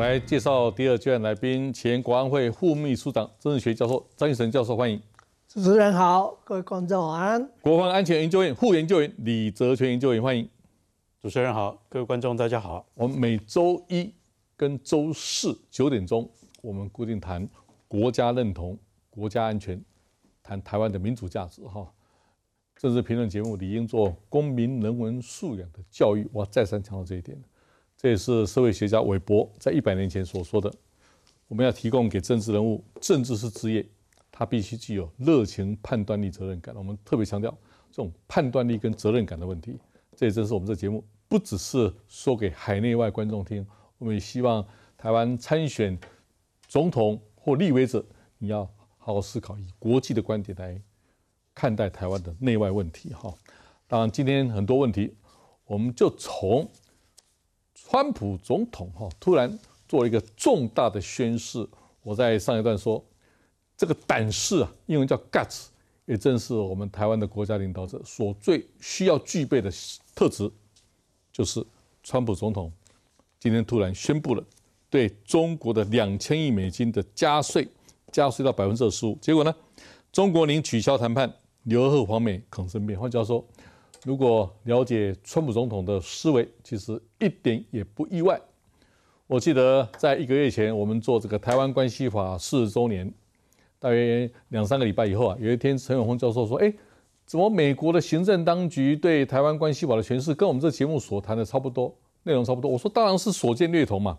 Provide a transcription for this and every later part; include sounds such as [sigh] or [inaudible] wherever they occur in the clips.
来介绍第二卷来宾，前国安会副秘书长、政治学教授张一成教授，欢迎。主持人好，各位观众晚安。国防安全研究院副研究员李泽全研究员，欢迎。主持人好，各位观众大家好。我们每周一跟周四九点钟，我们固定谈国家认同、国家安全，谈台湾的民主价值。哈，政治评论节目理应做公民人文素养的教育，我再三强调这一点这也是社会学家韦伯在一百年前所说的。我们要提供给政治人物，政治是职业，他必须具有热情、判断力、责任感。我们特别强调这种判断力跟责任感的问题。这也正是我们这节目不只是说给海内外观众听，我们也希望台湾参选总统或立委者，你要好好思考，以国际的观点来看待台湾的内外问题。哈，当然今天很多问题，我们就从。川普总统哈突然做了一个重大的宣誓，我在上一段说，这个胆识啊，英文叫 guts，也正是我们台湾的国家领导者所最需要具备的特质。就是川普总统今天突然宣布了对中国的两千亿美金的加税，加税到百分之二十五。结果呢，中国宁取消谈判，留后黄美孔生变。换句话说。如果了解川普总统的思维，其实一点也不意外。我记得在一个月前，我们做这个《台湾关系法》四十周年，大约两三个礼拜以后啊，有一天陈永红教授说：“哎，怎么美国的行政当局对《台湾关系法》的诠释跟我们这节目所谈的差不多，内容差不多？”我说：“当然是所见略同嘛，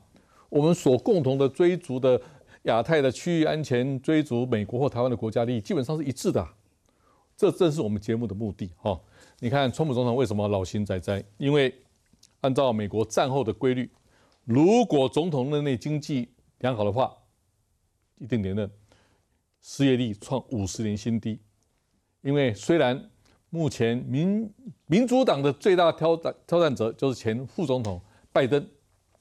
我们所共同的追逐的亚太的区域安全，追逐美国或台湾的国家利益，基本上是一致的。这正是我们节目的目的。”哈。你看，川普总统为什么老心仔仔？因为按照美国战后的规律，如果总统任内经济良好的话，一定连任。失业率创五十年新低。因为虽然目前民民主党的最大挑战挑战者就是前副总统拜登，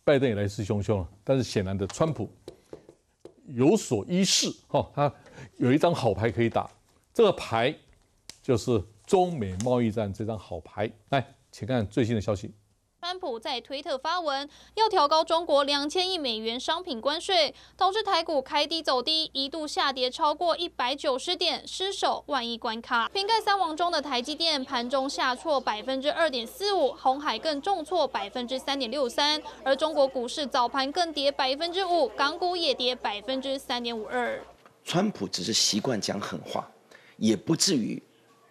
拜登也来势汹汹了，但是显然的，川普有所依恃。哈，他有一张好牌可以打。这个牌就是。中美贸易战这张好牌，来，请看最新的消息。川普在推特发文，要调高中国两千亿美元商品关税，导致台股开低走低，一度下跌超过一百九十点，失守万亿关卡。瓶盖三王中的台积电盘中下挫百分之二点四五，红海更重挫百分之三点六三，而中国股市早盘更跌百分之五，港股也跌百分之三点五二。川普只是习惯讲狠话，也不至于。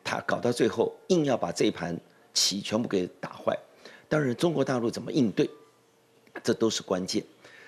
他搞到最后，硬要把这一盘棋全部给打坏。当然，中国大陆怎么应对，这都是关键。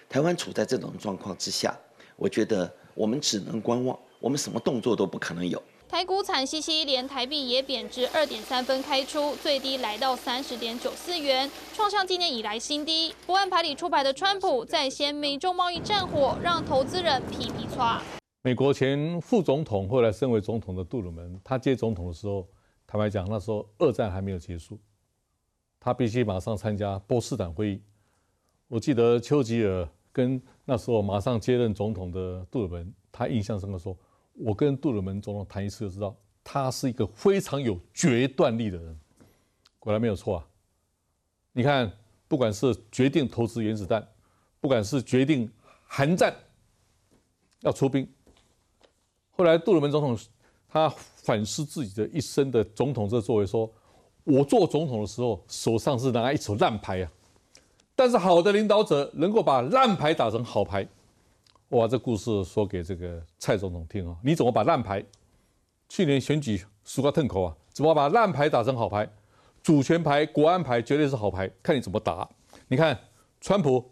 台湾处在这种状况之下，我觉得我们只能观望，我们什么动作都不可能有。台股惨兮兮，连台币也贬值二点三分，开出最低来到三十点九四元，创上今年以来新低。不按牌理出牌的川普再掀美中贸易战火，让投资人皮皮抓。美国前副总统，后来身为总统的杜鲁门，他接总统的时候，坦白讲，那时候二战还没有结束，他必须马上参加波士坦会议。我记得丘吉尔跟那时候马上接任总统的杜鲁门，他印象深刻，说：“我跟杜鲁门总统谈一次，就知道他是一个非常有决断力的人。”果然没有错啊！你看，不管是决定投资原子弹，不管是决定韩战要出兵。后来，杜鲁门总统他反思自己的一生的总统这作为，说：“我做总统的时候手上是拿一手烂牌啊，但是好的领导者能够把烂牌打成好牌。”我把这故事说给这个蔡总统听啊，你怎么把烂牌？去年选举输个痛口啊，怎么把烂牌打成好牌？主权牌、国安牌绝对是好牌，看你怎么打。你看川普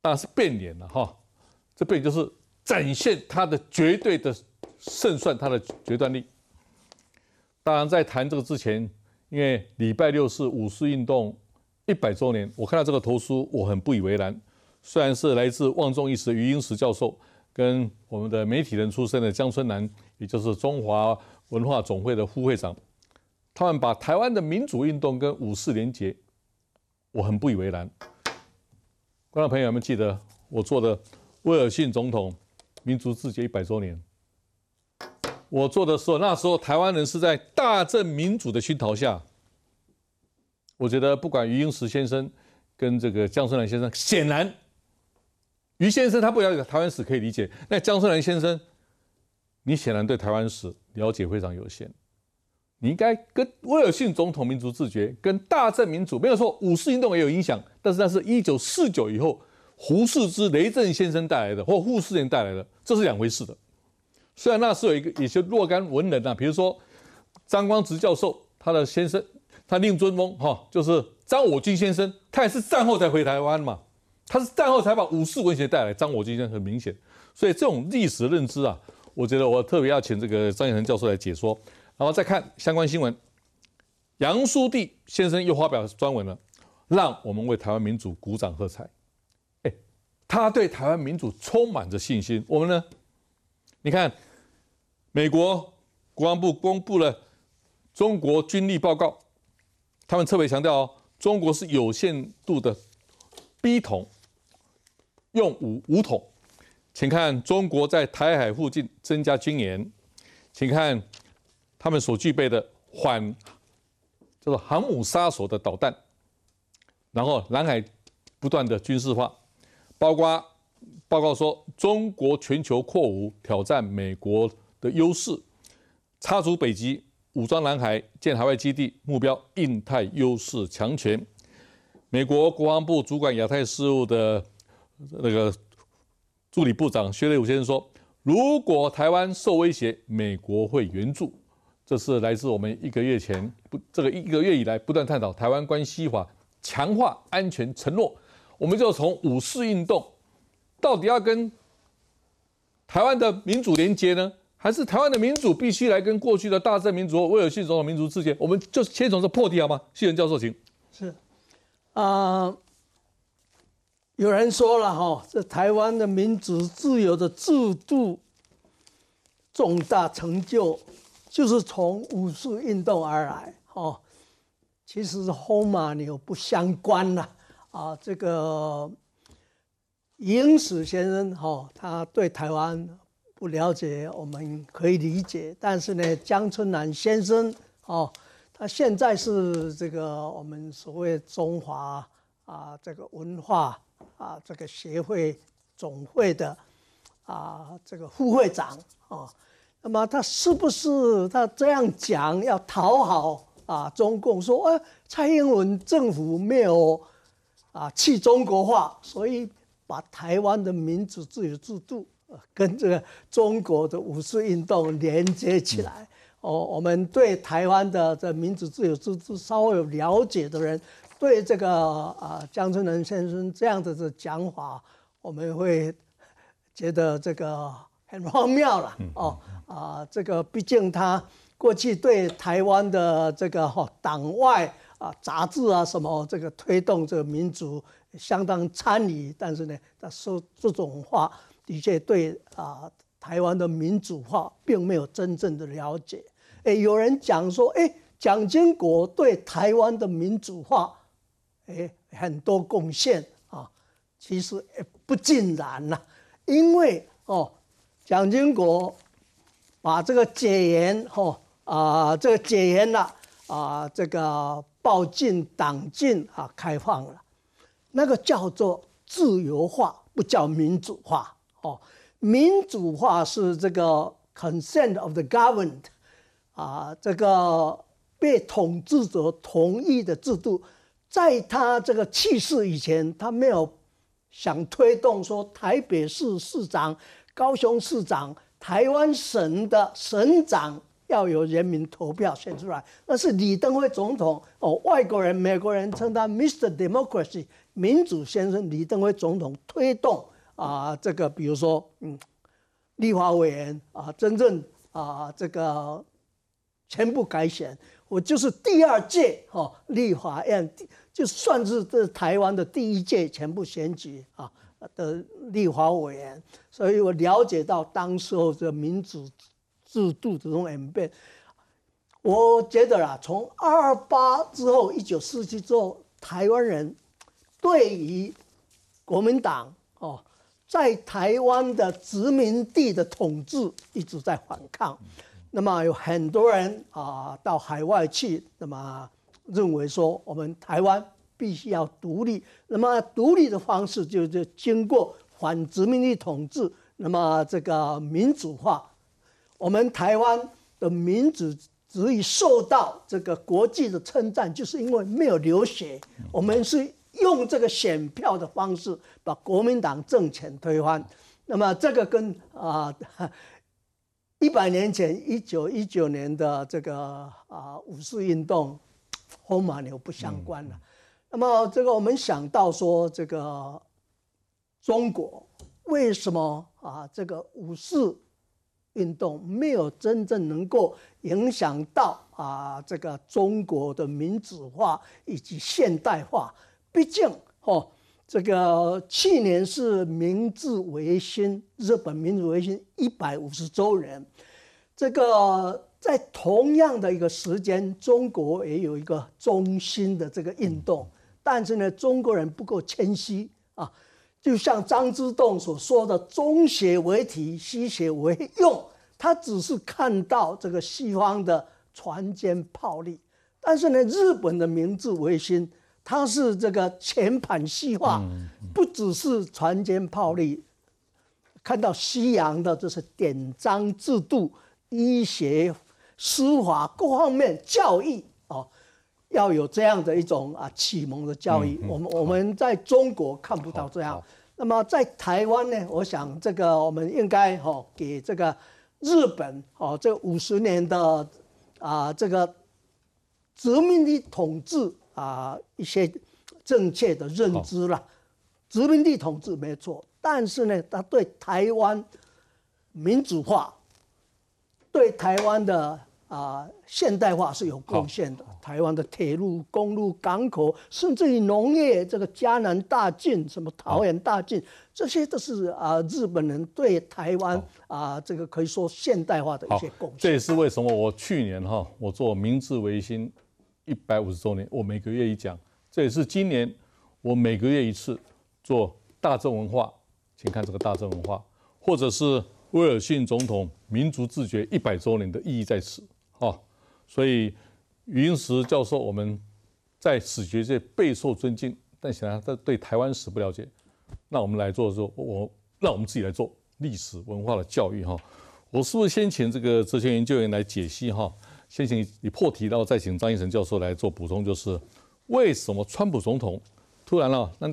当然是变脸了哈，这变就是。展现他的绝对的胜算，他的决断力。当然，在谈这个之前，因为礼拜六是五四运动一百周年，我看到这个投书，我很不以为然。虽然是来自望众一时的余英时教授跟我们的媒体人出身的江春南，也就是中华文化总会的副会长，他们把台湾的民主运动跟五四连结，我很不以为然。观众朋友，们，记得我做的威尔逊总统？民族自觉一百周年，我做的时候，那时候台湾人是在大正民主的熏陶下。我觉得不管于英时先生跟这个江春兰先生，显然于先生他不了解台湾史可以理解。那江春兰先生，你显然对台湾史了解非常有限。你应该跟威尔逊总统民族自觉，跟大正民主没有错，五四运动也有影响，但是那是一九四九以后，胡适之、雷震先生带来的，或胡适年带来的。这是两回事的。虽然那时有一个一些若干文人啊，比如说张光直教授，他的先生，他令尊翁哈，就是张我军先生，他也是战后才回台湾嘛，他是战后才把武士文学带来。张我军先生很明显，所以这种历史认知啊，我觉得我特别要请这个张永成教授来解说，然后再看相关新闻。杨淑娣先生又发表专文了，让我们为台湾民主鼓掌喝彩。他对台湾民主充满着信心。我们呢？你看，美国国防部公布了中国军力报告，他们特别强调哦，中国是有限度的逼统，用武武统。请看中国在台海附近增加军演，请看他们所具备的“缓叫做航母杀手”的导弹，然后南海不断的军事化。包括报告说，中国全球扩武挑战美国的优势，插足北极，武装南海，建海外基地，目标印太优势强权。美国国防部主管亚太事务的那个助理部长薛雷武先生说：“如果台湾受威胁，美国会援助。”这是来自我们一个月前不这个一个月以来不断探讨台湾关系法强化安全承诺。我们就从五四运动到底要跟台湾的民主连接呢，还是台湾的民主必须来跟过去的大正民主、威尔逊总统民主之间，我们就先从这破题好吗？谢仁教授，请。是，啊，有人说了哈，这台湾的民主自由的制度重大成就，就是从五四运动而来哈，其实是风马牛不相关了。啊，这个尹史先生哈，他对台湾不了解，我们可以理解。但是呢，江春南先生哦，他现在是这个我们所谓中华啊这个文化啊这个协会总会的啊这个副会长啊，那么他是不是他这样讲要讨好啊中共？说哎，蔡英文政府没有。啊，去中国化，所以把台湾的民主自由制度呃、跟这个中国的五四运动连接起来。哦，我们对台湾的这民主自由制度稍微有了解的人，对这个啊江春仁先生这样的讲法，我们会觉得这个很荒谬了哦。啊，这个毕竟他过去对台湾的这个党外。啊，杂志啊，什么这个推动这个民主相当参与，但是呢，他说这种话的确对啊，台湾的民主化并没有真正的了解。哎，有人讲说，哎，蒋经国对台湾的民主化，哎，很多贡献啊，其实也不尽然呐，因为哦，蒋经国把这个戒严，哦，啊，这个戒严了啊，这个。报禁、党禁啊，开放了，那个叫做自由化，不叫民主化哦。民主化是这个 consent of the government，啊，这个被统治者同意的制度，在他这个去世以前，他没有想推动说台北市市长、高雄市长、台湾省的省长。要由人民投票选出来，那是李登辉总统哦。外国人，美国人称他 Mr. Democracy 民主先生。李登辉总统推动啊，这个比如说，嗯，立法委员啊，真正啊，这个全部改选，我就是第二届哈立法院，就算是台湾的第一届全部选举啊的立法委员，所以我了解到，当时候的民主。制度这种演变，我觉得啦，从二八之后，一九四七之后，台湾人对于国民党哦，在台湾的殖民地的统治一直在反抗。那么有很多人啊，到海外去，那么认为说我们台湾必须要独立。那么独立的方式就是经过反殖民地统治，那么这个民主化。我们台湾的民主得以受到这个国际的称赞，就是因为没有流血。我们是用这个选票的方式把国民党政权推翻。那么这个跟啊一百年前一九一九年的这个啊五四运动风马牛不相关了。那么这个我们想到说，这个中国为什么啊这个五四？运动没有真正能够影响到啊，这个中国的民主化以及现代化。毕竟哦，这个去年是明治维新日本民主维新一百五十周年，这个在同样的一个时间，中国也有一个中心的这个运动，但是呢，中国人不够谦虚啊。就像张之洞所说的“中学为体，西学为用”，他只是看到这个西方的船坚炮利。但是呢，日本的明治维新，它是这个全盘西化，不只是船坚炮利，看到西洋的这是典章制度、医学、司法各方面教育啊，要有这样的一种啊启蒙的教育。我们我们在中国看不到这样。那么在台湾呢，我想这个我们应该哈给这个日本哦，这五十年的啊这个殖民地统治啊一些正确的认知了。殖民地统治没错，但是呢，他对台湾民主化、对台湾的。啊，现代化是有贡献的。台湾的铁路、公路、港口，甚至于农业，这个加南大境，什么桃园大境，这些都是啊，日本人对台湾啊，这个可以说现代化的一些贡献。这也是为什么我去年哈，我做明治维新一百五十周年，我每个月一讲。这也是今年我每个月一次做大众文化，请看这个大众文化，或者是威尔逊总统民族自觉一百周年的意义在此。哦，所以余英时教授我们在史学界备受尊敬，但显然他对台湾史不了解。那我们来做的时候，我让我们自己来做历史文化的教育哈。我是不是先请这个哲学研究员来解析哈？先请你破题，然后再请张一成教授来做补充，就是为什么川普总统突然了？那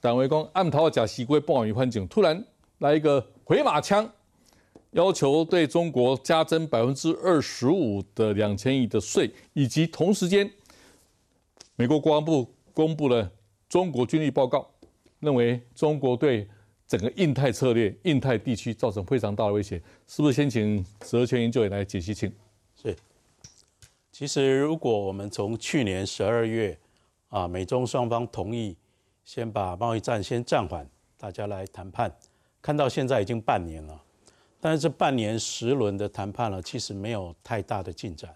党卫光暗逃假西归，暴雨欢景，突然来一个回马枪。要求对中国加征百分之二十五的两千亿的税，以及同时间，美国国防部公布了中国军力报告，认为中国对整个印太策略、印太地区造成非常大的威胁。是不是先请哲权研究员来解析？请是。其实，如果我们从去年十二月啊，美中双方同意先把贸易战先暂缓，大家来谈判，看到现在已经半年了。但是这半年十轮的谈判呢，其实没有太大的进展，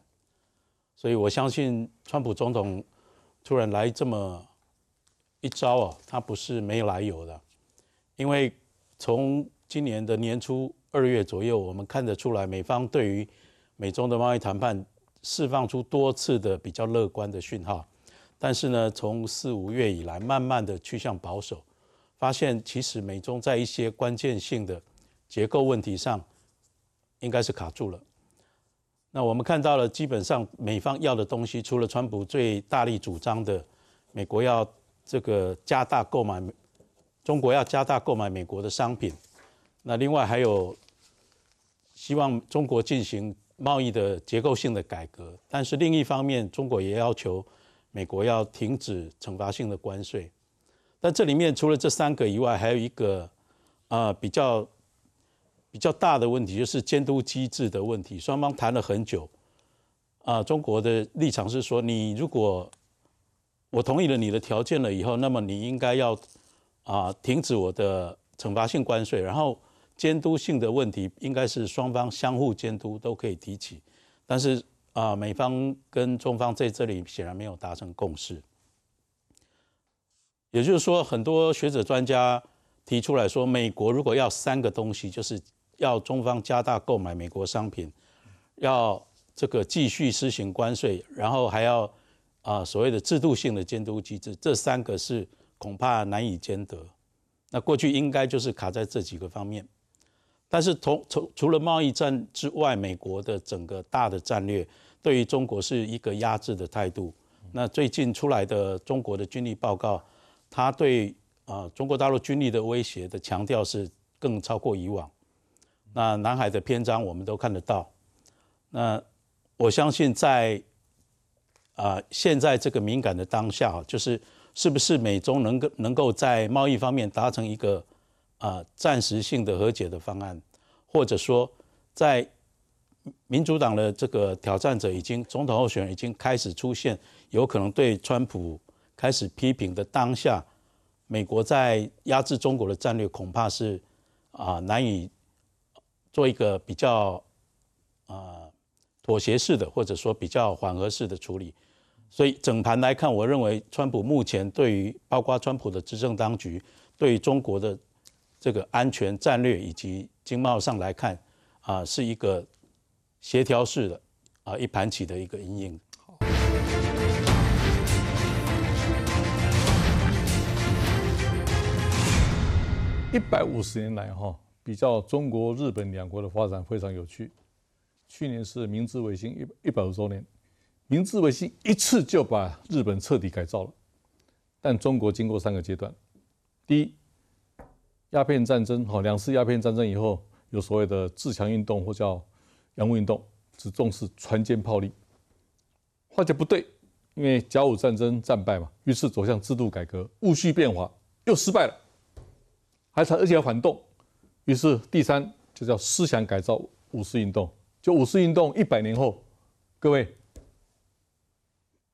所以我相信川普总统突然来这么一招啊，他不是没有来由的。因为从今年的年初二月左右，我们看得出来，美方对于美中的贸易谈判释放出多次的比较乐观的讯号，但是呢，从四五月以来，慢慢的趋向保守，发现其实美中在一些关键性的结构问题上应该是卡住了。那我们看到了，基本上美方要的东西，除了川普最大力主张的，美国要这个加大购买中国要加大购买美国的商品，那另外还有希望中国进行贸易的结构性的改革。但是另一方面，中国也要求美国要停止惩罚性的关税。但这里面除了这三个以外，还有一个啊比较。比较大的问题就是监督机制的问题，双方谈了很久。啊，中国的立场是说，你如果我同意了你的条件了以后，那么你应该要啊停止我的惩罚性关税，然后监督性的问题应该是双方相互监督都可以提起，但是啊，美方跟中方在这里显然没有达成共识。也就是说，很多学者专家提出来说，美国如果要三个东西，就是要中方加大购买美国商品，要这个继续施行关税，然后还要啊所谓的制度性的监督机制，这三个是恐怕难以兼得。那过去应该就是卡在这几个方面，但是同从除了贸易战之外，美国的整个大的战略对于中国是一个压制的态度。那最近出来的中国的军力报告，他对啊中国大陆军力的威胁的强调是更超过以往。那南海的篇章我们都看得到。那我相信，在啊现在这个敏感的当下，就是是不是美中能够能够在贸易方面达成一个啊暂时性的和解的方案，或者说，在民主党的这个挑战者已经总统候选人已经开始出现有可能对川普开始批评的当下，美国在压制中国的战略恐怕是啊难以。做一个比较，啊，妥协式的，或者说比较缓和式的处理，所以整盘来看，我认为川普目前对于包括川普的执政当局对于中国的这个安全战略以及经贸上来看，啊，是一个协调式的，啊，一盘棋的一个阴影。一百五十年来，哈。比较中国、日本两国的发展非常有趣。去年是明治维新一一百五周年，明治维新一次就把日本彻底改造了。但中国经过三个阶段：第一，鸦片战争，哈，两次鸦片战争以后，有所谓的自强运动或叫洋务运动，只重视船坚炮利。化解不对，因为甲午战争战败嘛，于是走向制度改革，戊戌变法又失败了，还而且还反动。于是，第三就叫思想改造。五四运动，就五四运动一百年后，各位，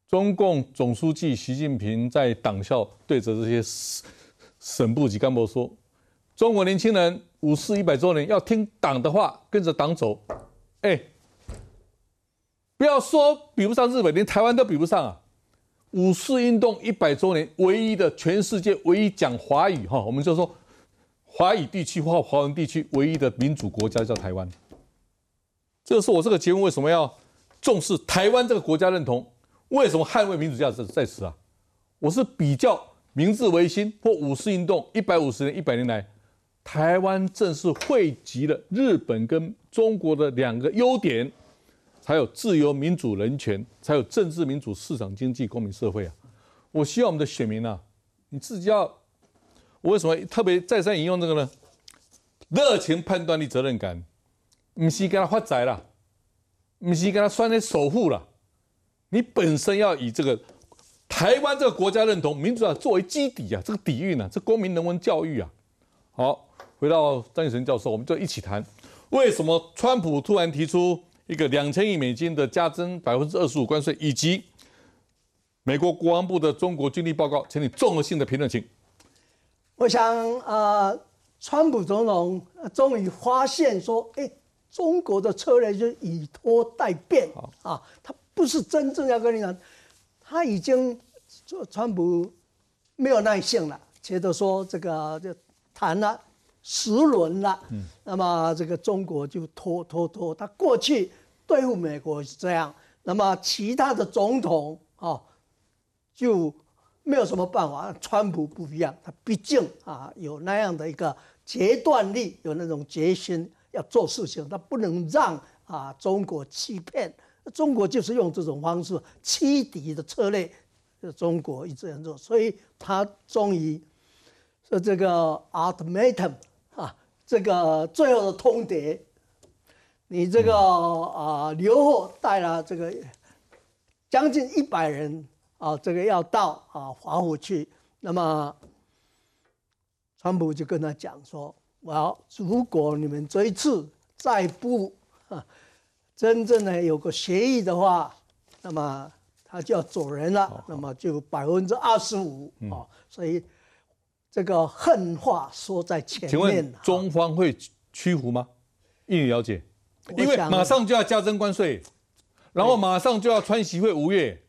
中共总书记习近平在党校对着这些省部级干部说：“中国年轻人，五四一百周年，要听党的话，跟着党走。哎，不要说比不上日本，连台湾都比不上啊！五四运动一百周年，唯一的全世界唯一讲华语哈，我们就说。”华语地区或华人地区唯一的民主国家叫台湾，这是我这个节目为什么要重视台湾这个国家认同？为什么捍卫民主价值在此啊？我是比较明治维新或五四运动一百五十年一百年来，台湾正是汇集了日本跟中国的两个优点，才有自由民主人权，才有政治民主市场经济公民社会啊！我希望我们的选民啊，你自己要。我为什么特别再三引用这个呢？热情、判断力、责任感，不是跟他发财了，不是跟他算那首富了。你本身要以这个台湾这个国家认同、民主啊作为基底啊，这个底蕴呢，这国民人文教育啊。好，回到张雨晨教授，我们就一起谈为什么川普突然提出一个两千亿美金的加征百分之二十五关税，以及美国国防部的中国军力报告，请你综合性的评论，请。我想，呃，川普总统终于发现说，哎，中国的策略就是以拖代变，啊，他不是真正要跟你讲，他已经做川普没有耐性了，觉得说这个就谈了十轮了，嗯，那么这个中国就拖拖拖，他过去对付美国是这样，那么其他的总统啊，就。没有什么办法，川普不一样，他毕竟啊有那样的一个决断力，有那种决心要做事情，他不能让啊中国欺骗。中国就是用这种方式欺敌的策略，中国一直这样做，所以他终于说这个 “ultimatum” 啊，这个最后的通牒。你这个啊，刘后带了这个将近一百人。啊，这个要到啊，华府去。那么，川普就跟他讲说：“我要如果你们这一次再不真正的有个协议的话，那么他就要走人了。那么就百分之二十五。哦，所以这个恨话说在前面。请问中方会屈服吗？语了解，因为马上就要加征关税，然后马上就要川习会五月。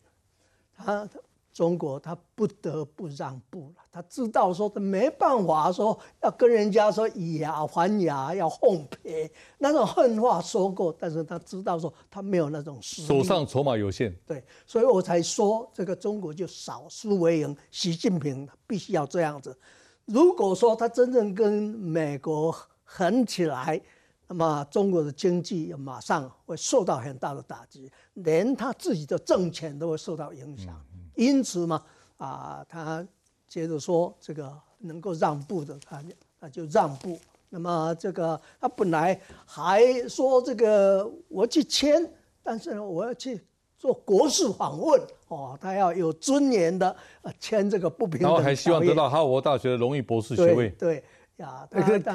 他中国他不得不让步了，他知道说他没办法说要跟人家说以牙还牙要奉陪那种恨话说过，但是他知道说他没有那种手上筹码有限。对，所以我才说这个中国就少输为赢，习近平必须要这样子。如果说他真正跟美国狠起来，那么中国的经济马上会受到很大的打击，连他自己的政权都会受到影响。因此嘛，啊，他接着说，这个能够让步的，他他就让步。那么这个他本来还说这个我去签，但是呢，我要去做国事访问哦，他要有尊严的签这个不平等条约。然后还希望得到哈佛大学的荣誉博士学位。对呀，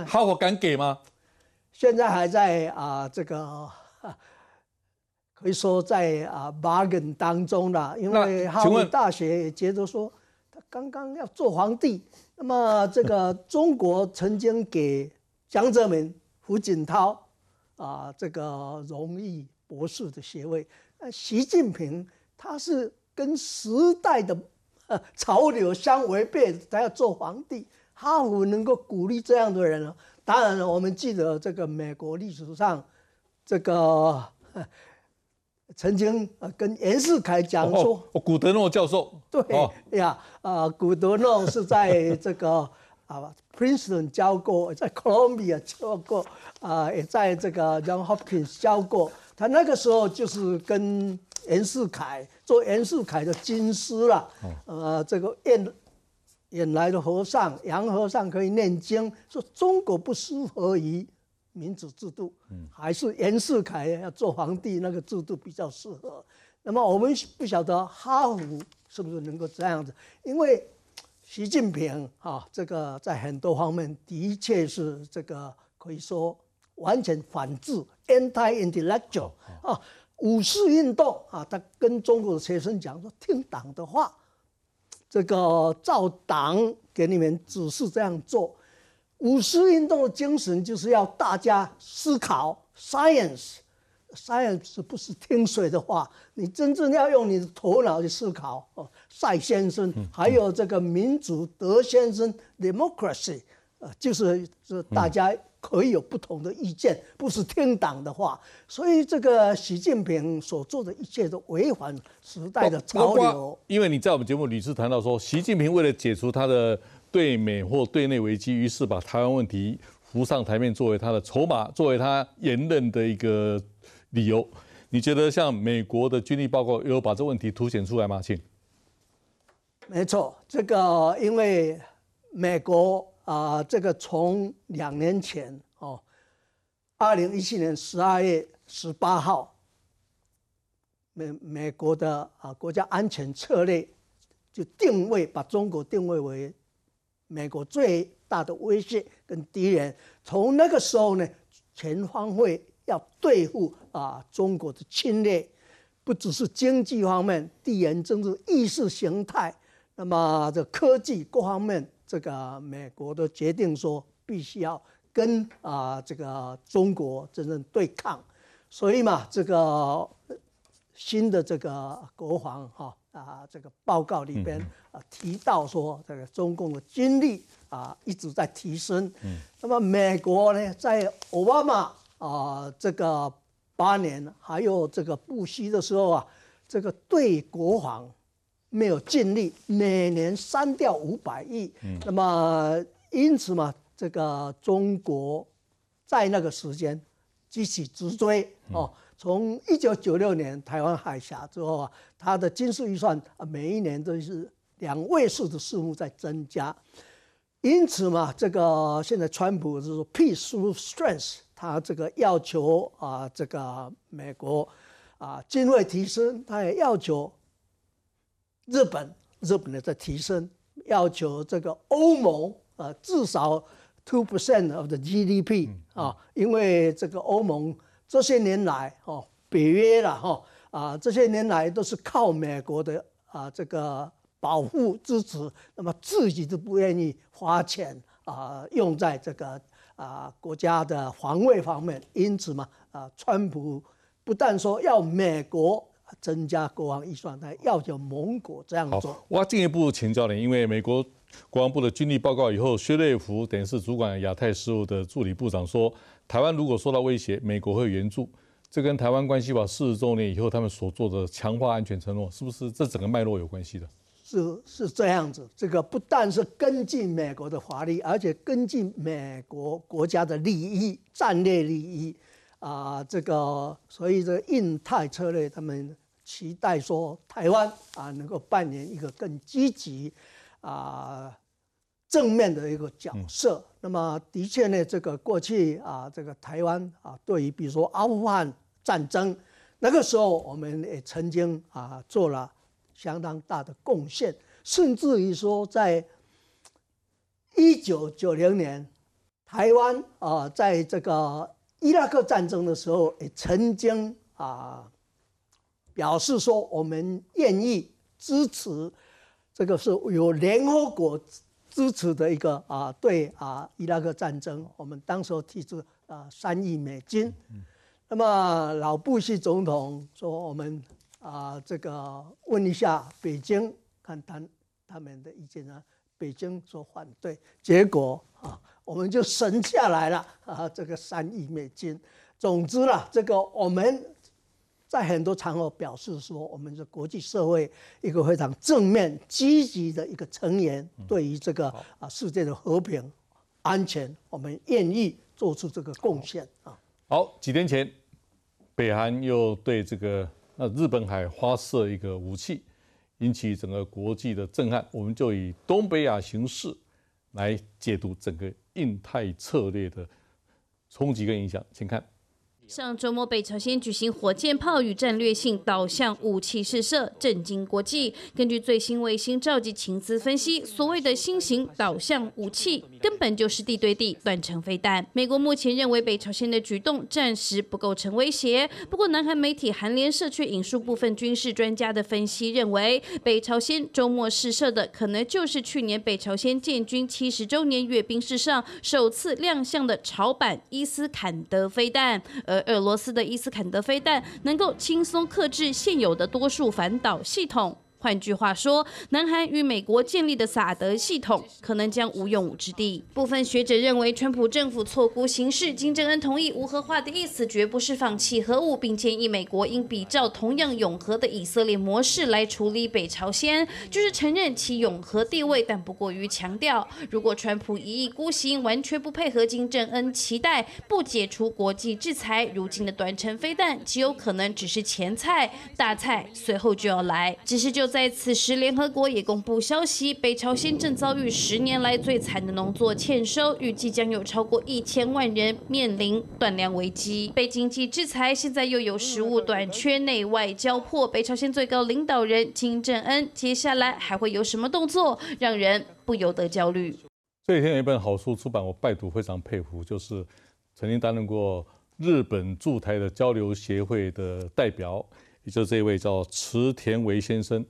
哈佛敢给吗？现在还在啊，这个可以说在啊 bargain 当中了。因为哈佛大学接着说，他刚刚要做皇帝。那么这个 [laughs] 中国曾经给江泽民、胡锦涛啊这个荣誉博士的学位。那习近平他是跟时代的 [laughs] 潮流相违背，他要做皇帝。哈佛能够鼓励这样的人呢？当然了，我们记得这个美国历史上，这个曾经跟袁世凯讲说，古德诺教授，对呀，啊，古德诺是在这个啊 Princeton 教过，在 Columbia 教过，啊，也在这个 John Hopkins 教过。他那个时候就是跟袁世凯做袁世凯的军师了，呃，这个引来的和尚洋和尚可以念经，说中国不适合于民主制度，还是袁世凯要做皇帝那个制度比较适合。那么我们不晓得哈弗是不是能够这样子，因为习近平啊，这个在很多方面的确是这个可以说完全反制 a n t i i n t e l l e c t u a l 啊，五四运动啊，他跟中国的学生讲说听党的话。这个照党给你们指示这样做，五四运动的精神就是要大家思考 science，science 不是听谁的话，你真正要用你的头脑去思考。哦，蔡先生，还有这个民主德先生，democracy，呃，就是是大家。可以有不同的意见，不是听党的话，所以这个习近平所做的一切都违反时代的潮流。因为你在我们节目屡次谈到说，习近平为了解除他的对美或对内危机，于是把台湾问题浮上台面，作为他的筹码，作为他言论的一个理由。你觉得像美国的军力报告有把这问题凸显出来吗？请。没错，这个因为美国。啊，这个从两年前哦，二零一七年十二月十八号，美美国的啊国家安全策略就定位把中国定位为美国最大的威胁跟敌人。从那个时候呢，全方位要对付啊中国的侵略，不只是经济方面、地缘政治、意识形态，那么这科技各方面。这个美国都决定说，必须要跟啊这个中国真正对抗，所以嘛，这个新的这个国防哈啊这个报告里边啊提到说，这个中共的军力啊一直在提升。那么美国呢，在奥巴马啊这个八年，还有这个布希的时候啊，这个对国防。没有尽力，每年删掉五百亿，那么因此嘛，这个中国在那个时间激起直追哦。从一九九六年台湾海峡之后啊，它的军事预算每一年都是两位数的数目在增加。因此嘛，这个现在川普就是 peace through strength，他这个要求啊，这个美国啊军费提升，他也要求。日本，日本呢在提升要求这个欧盟啊，至少 two percent of the GDP 啊，因为这个欧盟这些年来哦，北约了哈啊，这些年来都是靠美国的啊这个保护支持，那么自己都不愿意花钱啊，用在这个啊国家的防卫方面，因此嘛啊，川普不但说要美国。增加国防预算，但要求盟国这样做。我我进一步请教你，因为美国国防部的军力报告以后，薛瑞福等于是主管亚太事务的助理部长说，台湾如果受到威胁，美国会援助。这跟《台湾关系法》四十周年以后他们所做的强化安全承诺，是不是这整个脉络有关系的？是是这样子，这个不但是跟进美国的法律，而且跟进美国国家的利益、战略利益啊，这个所以这印太策略他们。期待说台湾啊能够扮演一个更积极啊正面的一个角色。那么的确呢，这个过去啊，这个台湾啊，对于比如说阿富汗战争那个时候，我们也曾经啊做了相当大的贡献，甚至于说在一九九零年台湾啊在这个伊拉克战争的时候也曾经啊。表示说我们愿意支持，这个是由联合国支持的一个啊，对啊，伊拉克战争，我们当时提出啊，三亿美金。那么老布希总统说我们啊，这个问一下北京，看他他们的意见呢？北京说反对，结果啊，我们就省下来了啊，这个三亿美金。总之啦，这个我们。在很多场合表示说，我们是国际社会一个非常正面、积极的一个成员，对于这个啊世界的和平、安全，我们愿意做出这个贡献啊。好，几天前，北韩又对这个那日本海发射一个武器，引起整个国际的震撼。我们就以东北亚形势来解读整个印太策略的冲击跟影响，请看。上周末，北朝鲜举行火箭炮与战略性导向武器试射，震惊国际。根据最新卫星召集情资分析，所谓的新型导向武器根本就是地对地短程飞弹。美国目前认为北朝鲜的举动暂时不构成威胁。不过，南韩媒体韩联社却引述部分军事专家的分析，认为北朝鲜周末试射的可能就是去年北朝鲜建军七十周年阅兵式上首次亮相的朝版伊斯坎德飞弹，而。俄罗斯的伊斯坎德飞弹能够轻松克制现有的多数反导系统。换句话说，南韩与美国建立的萨德系统可能将无用武之地。部分学者认为，川普政府错估形势，金正恩同意无核化的意思绝不是放弃核武，并建议美国应比照同样永和的以色列模式来处理北朝鲜，就是承认其永和地位，但不过于强调。如果川普一意孤行，完全不配合金正恩，期待不解除国际制裁，如今的短程飞弹极有可能只是前菜，大菜随后就要来。只是就。在此时，联合国也公布消息，北朝鲜正遭遇十年来最惨的农作欠收，预计将有超过一千万人面临断粮危机。被经济制裁，现在又有食物短缺，内外交迫。北朝鲜最高领导人金正恩，接下来还会有什么动作，让人不由得焦虑。这几天有一本好书出版，我拜读非常佩服，就是曾经担任过日本驻台的交流协会的代表，也就是这位叫池田维先生。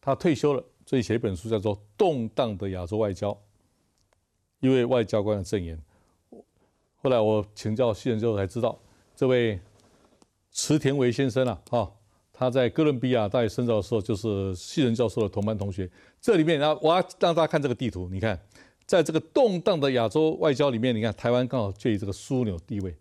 他退休了，所以写一本书叫做《动荡的亚洲外交》，一位外交官的证言。后来我请教西仁教授才知道，这位池田维先生啊，哈，他在哥伦比亚大学深造的时候就是西仁教授的同班同学。这里面，然后我要让大家看这个地图，你看，在这个动荡的亚洲外交里面，你看台湾刚好介于这个枢纽地位。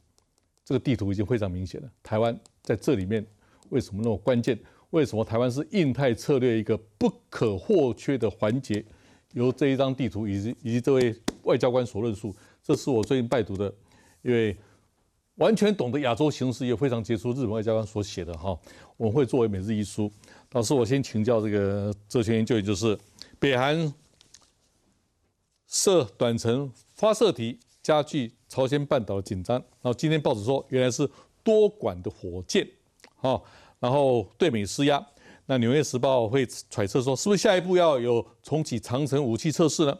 这个地图已经非常明显了，台湾在这里面为什么那么关键？为什么台湾是印太策略一个不可或缺的环节？由这一张地图以及以及这位外交官所论述，这是我最近拜读的，因为完全懂得亚洲形势，也非常杰出日本外交官所写的哈。我会作为每日一书。老师，我先请教这个哲学研究也就是北韩射短程发射体加剧朝鲜半岛的紧张。然后今天报纸说，原来是多管的火箭，哈。然后对美施压，那《纽约时报》会揣测说，是不是下一步要有重启长城武器测试呢？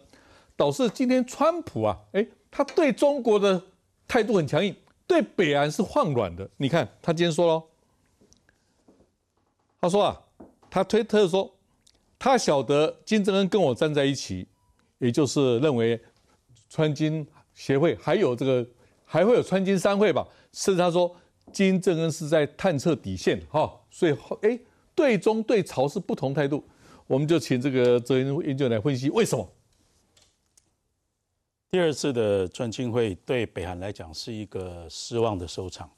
导致今天川普啊，诶，他对中国的态度很强硬，对北韩是放软的。你看他今天说了，他说啊，他推特说，他晓得金正恩跟我站在一起，也就是认为川金协会还有这个还会有川金商会吧，甚至他说。金正恩是在探测底线，哈，所以，哎，对中对朝是不同态度，我们就请这个周研究来分析为什么。第二次的川军会对北韩来讲是一个失望的收场，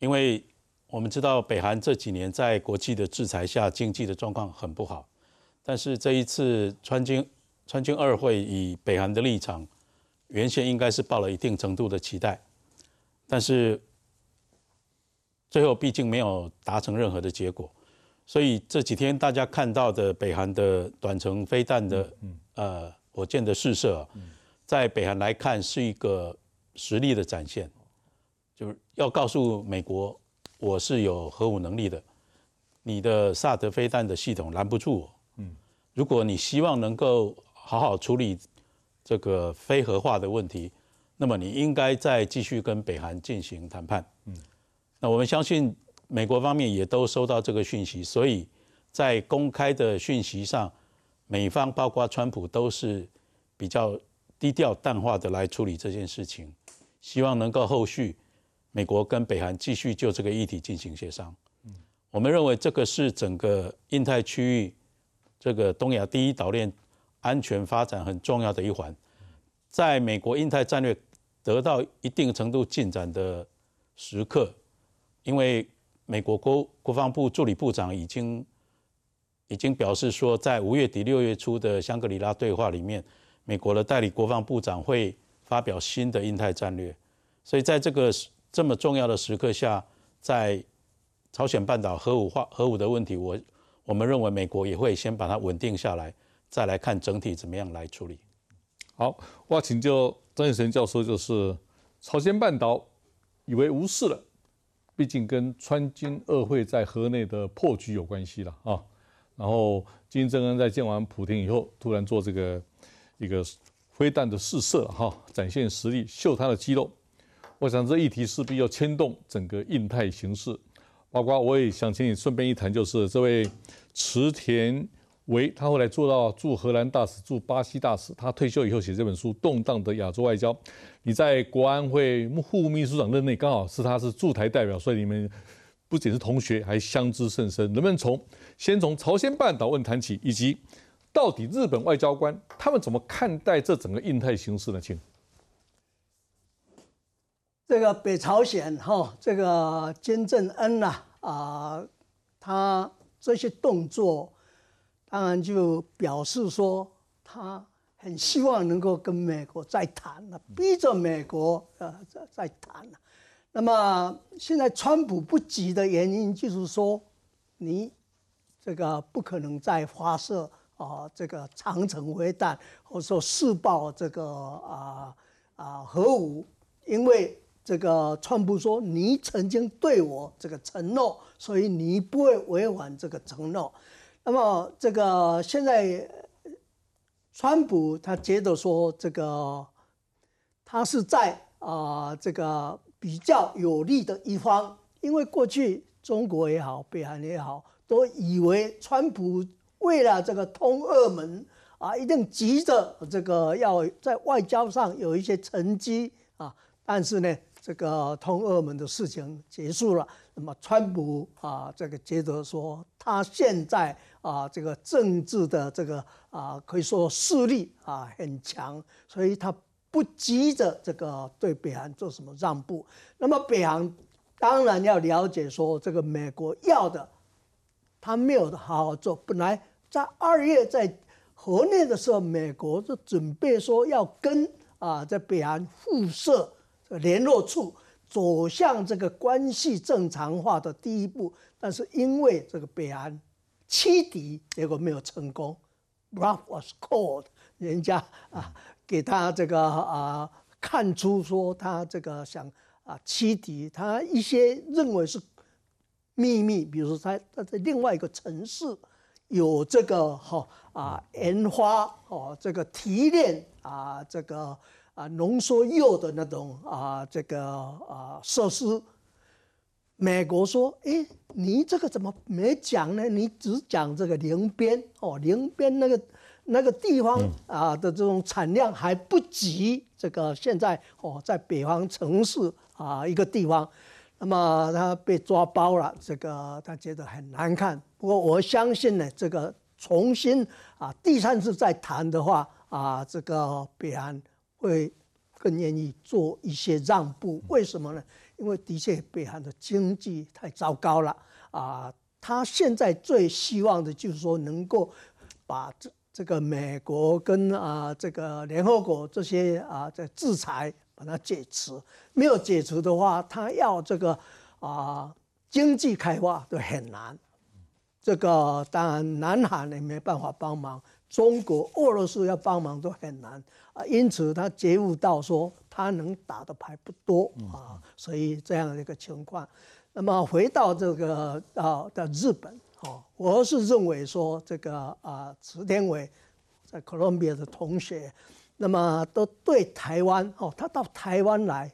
因为我们知道北韩这几年在国际的制裁下，经济的状况很不好，但是这一次川军川军二会以北韩的立场，原先应该是抱了一定程度的期待。但是最后毕竟没有达成任何的结果，所以这几天大家看到的北韩的短程飞弹的呃火箭的试射，在北韩来看是一个实力的展现，就是要告诉美国，我是有核武能力的，你的萨德飞弹的系统拦不住我。嗯，如果你希望能够好好处理这个非核化的问题。那么你应该再继续跟北韩进行谈判。嗯，那我们相信美国方面也都收到这个讯息，所以在公开的讯息上，美方包括川普都是比较低调淡化的来处理这件事情，希望能够后续美国跟北韩继续就这个议题进行协商。嗯，我们认为这个是整个印太区域这个东亚第一岛链安全发展很重要的一环，在美国印太战略。得到一定程度进展的时刻，因为美国国国防部助理部长已经已经表示说，在五月底六月初的香格里拉对话里面，美国的代理国防部长会发表新的印太战略。所以，在这个这么重要的时刻下，在朝鲜半岛核武化核武的问题，我我们认为美国也会先把它稳定下来，再来看整体怎么样来处理。好，我请教。张宇成教授就是朝鲜半岛以为无事了，毕竟跟川金二会在河内的破局有关系了啊。然后金正恩在建完普天以后，突然做这个一个飞弹的试射哈，展现实力，秀他的肌肉。我想这议题势必要牵动整个印太形势，包括我也想请你顺便一谈，就是这位池田。为他后来做到驻荷兰大使、驻巴西大使。他退休以后写这本书《动荡的亚洲外交》。你在国安会副秘书长任内，刚好是他是驻台代表，所以你们不仅是同学，还相知甚深。能不能从先从朝鲜半岛问谈起，以及到底日本外交官他们怎么看待这整个印太形势呢？请。这个北朝鲜哈，这个金正恩呐啊，他这些动作。当然，就表示说他很希望能够跟美国再谈了，逼着美国呃再再谈了。那么现在川普不急的原因就是说，你这个不可能再发射啊这个长城核弹，或者说试爆这个啊啊核武，因为这个川普说你曾经对我这个承诺，所以你不会违反这个承诺。那么，这个现在川普他接着说，这个他是在啊，这个比较有利的一方，因为过去中国也好，北韩也好，都以为川普为了这个通俄门啊，一定急着这个要在外交上有一些成绩啊，但是呢，这个通俄门的事情结束了。那么川普啊，这个觉得说，他现在啊，这个政治的这个啊，可以说势力啊很强，所以他不急着这个对北韩做什么让步。那么北韩当然要了解说，这个美国要的，他没有好好做。本来在二月在河内的时候，美国就准备说要跟啊，在北韩互设联络处。走向这个关系正常化的第一步，但是因为这个北安，欺敌结果没有成功。r a was called，人家啊给他这个啊看出说他这个想啊欺敌，他一些认为是秘密，比如说他他在另外一个城市有这个哈啊研发哦这个提炼啊这个。啊，浓缩铀的那种啊，这个啊设施，美国说：“哎，你这个怎么没讲呢？你只讲这个邻边哦，邻边那个那个地方啊的这种产量还不及这个现在哦，在北方城市啊一个地方，那么他被抓包了，这个他觉得很难看。不过我相信呢，这个重新啊第三次再谈的话啊，这个必然。会更愿意做一些让步，为什么呢？因为的确，北韩的经济太糟糕了啊！他现在最希望的就是说，能够把这这个美国跟啊这个联合国这些啊在制裁把它解除。没有解除的话，他要这个啊经济开发都很难。这个当然，南韩也没办法帮忙。中国、俄罗斯要帮忙都很难啊，因此他觉悟到说他能打的牌不多啊，所以这样的一个情况。那么回到这个啊的日本哦，我是认为说这个啊，池田伟在哥伦比亚的同学，那么都对台湾哦，他到台湾来。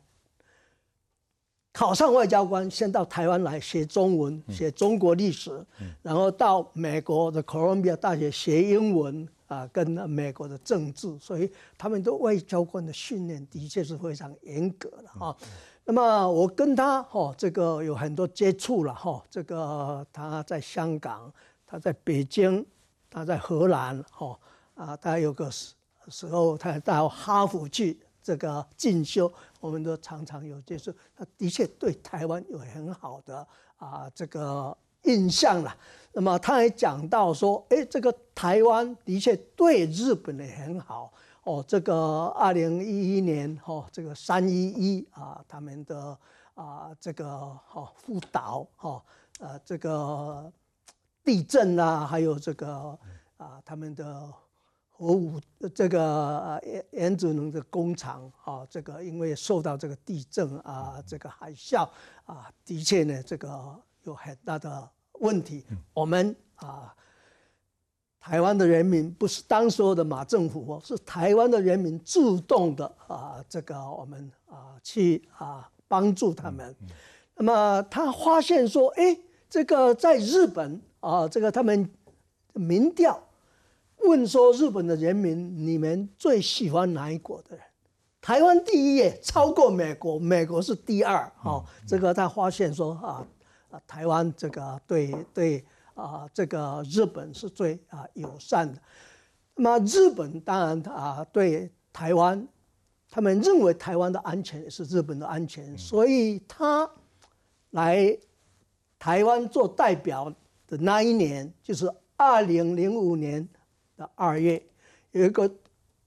考上外交官，先到台湾来学中文、学中国历史，然后到美国的 m b i 亚大学学英文啊，跟美国的政治。所以他们都外交官的训练的确是非常严格的哈。那么我跟他哈这个有很多接触了哈，这个他在香港，他在北京，他在荷兰哈啊，他有个时时候他到哈佛去。这个进修，我们都常常有接触，他的确对台湾有很好的啊这个印象了。那么他还讲到说，哎，这个台湾的确对日本也很好哦。这个二零一一年哈，这个三一一啊，他们的啊这个哈福岛哈呃这个地震啊，还有这个啊他们的。核武这个呃，原子能的工厂啊，这个因为受到这个地震啊，这个海啸啊，的确呢，这个有很大的问题。我们啊，台湾的人民不是当时候的马政府，是台湾的人民自动的啊，这个我们啊，去啊帮助他们。那么他发现说，哎，这个在日本啊，这个他们民调。问说日本的人民，你们最喜欢哪一国的人？台湾第一耶，超过美国，美国是第二。哦，这个他发现说啊，啊，台湾这个对对啊，这个日本是最啊友善的。那么日本当然啊，对台湾，他们认为台湾的安全是日本的安全，所以他来台湾做代表的那一年就是二零零五年。的二月，有一个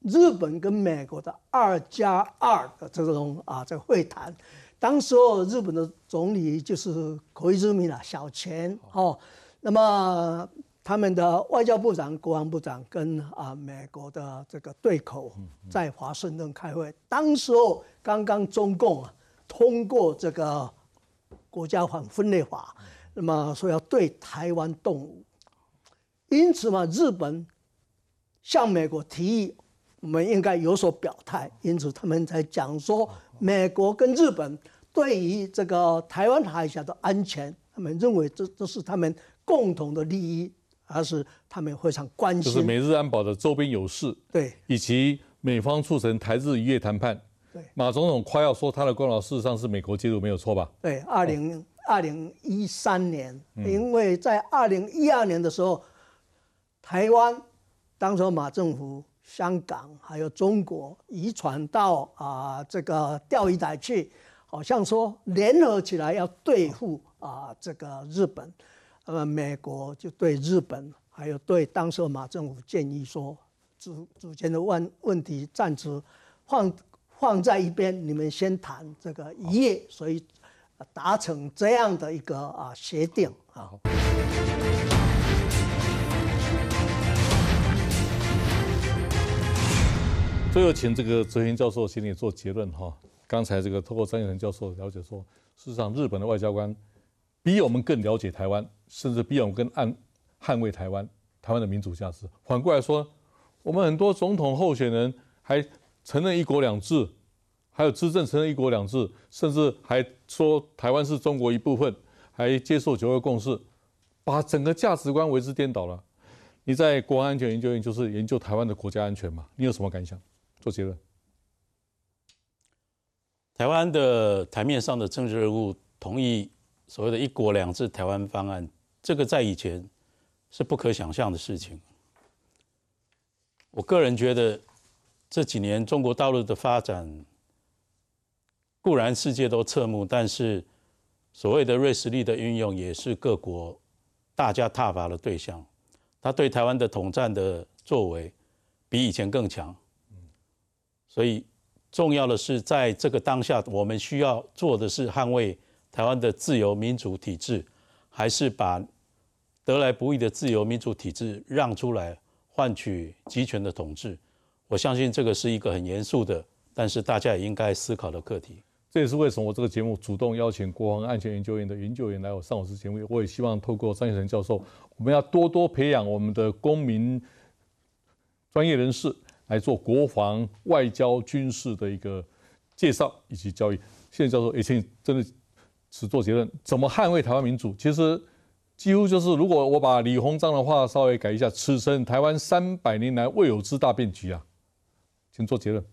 日本跟美国的二加二的这种啊，这个会谈。当时候日本的总理就是小泉，哦，那么他们的外交部长、国防部长跟啊美国的这个对口在华盛顿开会。当时候刚刚中共通过这个国家反分裂法，那么说要对台湾动武，因此嘛，日本。向美国提议，我们应该有所表态。因此，他们在讲说，美国跟日本对于这个台湾海峡的安全，他们认为这这是他们共同的利益，而是他们非常关心。就是美日安保的周边有事，对，以及美方促成台日渔业谈判。对，马总统夸要说他的功劳，事实上是美国介入没有错吧？对，二零二零一三年，因为在二零一二年的时候，台湾。当时马政府、香港还有中国，遗传到啊这个钓鱼台去，好像说联合起来要对付啊这个日本，那么美国就对日本，还有对当时马政府建议说，主主权的问问题暂时放放在一边，你们先谈这个渔业，所以达成这样的一个啊协定啊。最后，请这个哲贤教授先你做结论哈。刚才这个透过张学成教授了解说，事实上日本的外交官比我们更了解台湾，甚至比我们更捍捍卫台湾、台湾的民主价值。反过来说，我们很多总统候选人还承认一国两制，还有执政承认一国两制，甚至还说台湾是中国一部分，还接受九二共识，把整个价值观为之颠倒了。你在国安安全研究院就是研究台湾的国家安全嘛？你有什么感想？做结论。台湾的台面上的政治人物同意所谓的一国两制台湾方案，这个在以前是不可想象的事情。我个人觉得这几年中国大陆的发展固然世界都侧目，但是所谓的瑞士力的运用也是各国大家挞伐的对象。他对台湾的统战的作为比以前更强。所以，重要的是，在这个当下，我们需要做的是捍卫台湾的自由民主体制，还是把得来不易的自由民主体制让出来，换取集权的统治？我相信这个是一个很严肃的，但是大家也应该思考的课题。这也是为什么我这个节目主动邀请国防安全研究院的研究员来我上午时节目，我也希望透过张学成教授，我们要多多培养我们的公民专业人士。来做国防、外交、军事的一个介绍以及交易。现在教授，也请真的是做结论：怎么捍卫台湾民主？其实几乎就是，如果我把李鸿章的话稍微改一下：“此生台湾三百年来未有之大变局啊！”请做结论。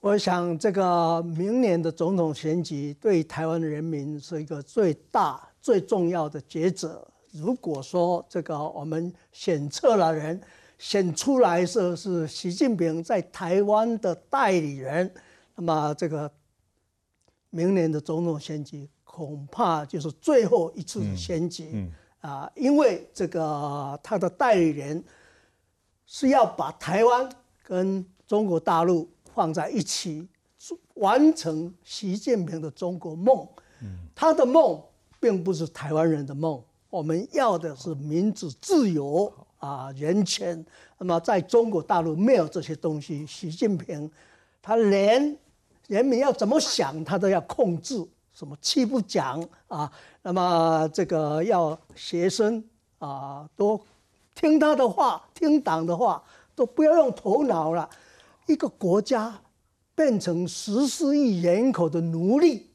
我想，这个明年的总统选举对台湾的人民是一个最大、最重要的抉择。如果说这个我们选错了人，选出来是是习近平在台湾的代理人，那么这个明年的总统选举恐怕就是最后一次选举，啊，因为这个他的代理人是要把台湾跟中国大陆放在一起，完成习近平的中国梦，他的梦并不是台湾人的梦，我们要的是民主自由。啊，人权，那么在中国大陆没有这些东西。习近平，他连人民要怎么想，他都要控制，什么七不讲啊，那么这个要学生啊，都听他的话，听党的话，都不要用头脑了。一个国家变成十四亿人口的奴隶，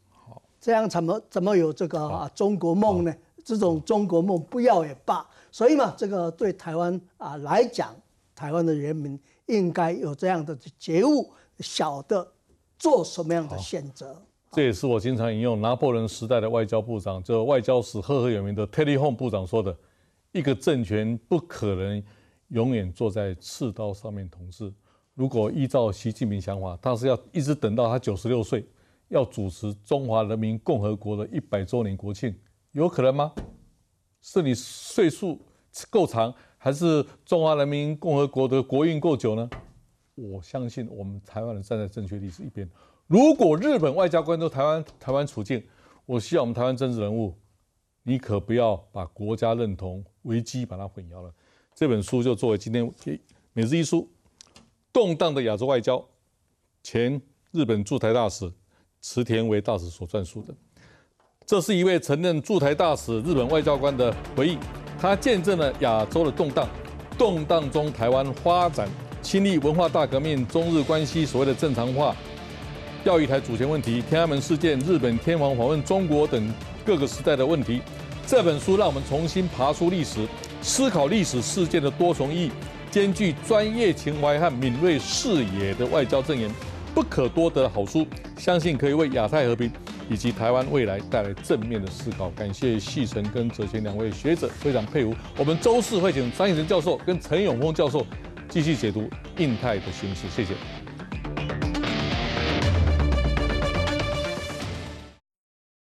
这样怎么怎么有这个啊中国梦呢？这种中国梦不要也罢。所以嘛，这个对台湾啊来讲，台湾的人民应该有这样的觉悟，晓得做什么样的选择。这也是我经常引用拿破仑时代的外交部长，就外交史赫赫有名的 t e l e y r a n 部长说的：“一个政权不可能永远坐在刺刀上面统治。如果依照习近平想法，他是要一直等到他九十六岁，要主持中华人民共和国的一百周年国庆，有可能吗？”是你岁数够长，还是中华人民共和国的国运够久呢？我相信我们台湾人站在正确历史一边。如果日本外交官都台湾台湾处境，我希望我们台湾政治人物，你可不要把国家认同危机把它混淆了。这本书就作为今天美日一书，《动荡的亚洲外交》，前日本驻台大使池田为大使所撰书的。这是一位曾任驻台大使、日本外交官的回忆，他见证了亚洲的动荡，动荡中台湾发展、亲历文化大革命、中日关系所谓的正常化、钓鱼台主权问题、天安门事件、日本天皇访问中国等各个时代的问题。这本书让我们重新爬出历史，思考历史事件的多重意义，兼具专业情怀和敏锐视野的外交证言。不可多得的好书，相信可以为亚太和平以及台湾未来带来正面的思考。感谢细诚跟哲贤两位学者，非常佩服。我们周四会请张以晨教授跟陈永峰教授继续解读印太的形势。谢谢。